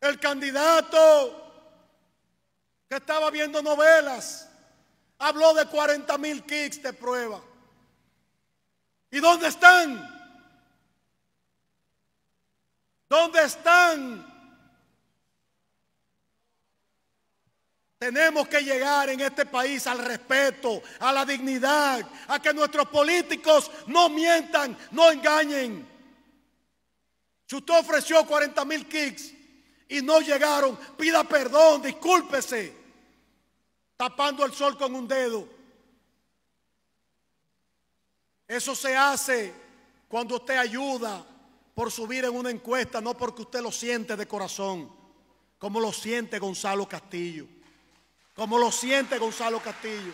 El candidato que estaba viendo novelas habló de 40 mil kicks de prueba. ¿Y dónde están? ¿Dónde están? Tenemos que llegar en este país al respeto, a la dignidad, a que nuestros políticos no mientan, no engañen. Si usted ofreció 40 mil kicks y no llegaron, pida perdón, discúlpese, tapando el sol con un dedo. Eso se hace cuando usted ayuda por subir en una encuesta, no porque usted lo siente de corazón, como lo siente Gonzalo Castillo, como lo siente Gonzalo Castillo.